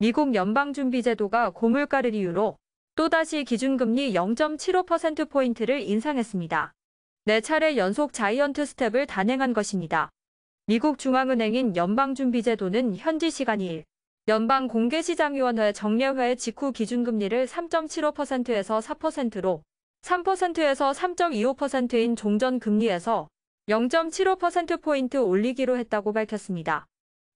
미국 연방준비제도가 고물가를 이유로 또다시 기준금리 0.75%포인트를 인상했습니다. 4차례 연속 자이언트 스텝을 단행한 것입니다. 미국 중앙은행인 연방준비제도는 현지 시간 2일 연방공개시장위원회 정례회 직후 기준금리를 3.75%에서 4%로 3%에서 3.25%인 종전금리에서 0.75%포인트 올리기로 했다고 밝혔습니다.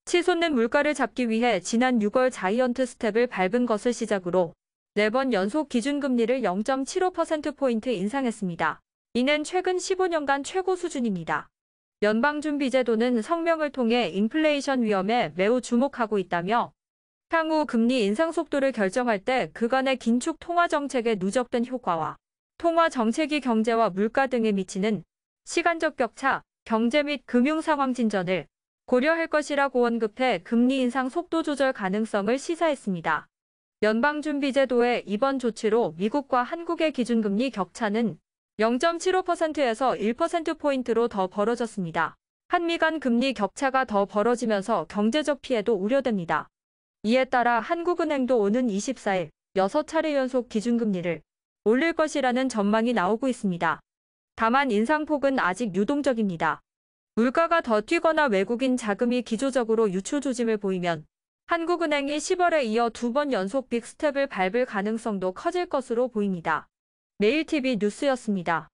치솟는 물가를 잡기 위해 지난 6월 자이언트 스텝을 밟은 것을 시작으로 4번 연속 기준금리를 0.75%포인트 인상했습니다. 이는 최근 15년간 최고 수준입니다. 연방준비제도는 성명을 통해 인플레이션 위험에 매우 주목하고 있다며 향후 금리 인상 속도를 결정할 때 그간의 긴축 통화 정책에 누적된 효과와 통화 정책이 경제와 물가 등에 미치는 시간적 격차, 경제 및 금융 상황 진전을 고려할 것이라고 언급해 금리 인상 속도 조절 가능성을 시사했습니다. 연방준비제도의 이번 조치로 미국과 한국의 기준금리 격차는 0.75%에서 1%포인트로 더 벌어졌습니다. 한미 간 금리 격차가 더 벌어지면서 경제적 피해도 우려됩니다. 이에 따라 한국은행도 오는 24일 6차례 연속 기준금리를 올릴 것이라는 전망이 나오고 있습니다. 다만 인상폭은 아직 유동적입니다. 물가가 더 뛰거나 외국인 자금이 기조적으로 유출 조짐을 보이면 한국은행이 10월에 이어 두 번 연속 빅스텝을 밟을 가능성도 커질 것으로 보입니다. 네일TV 뉴스였습니다.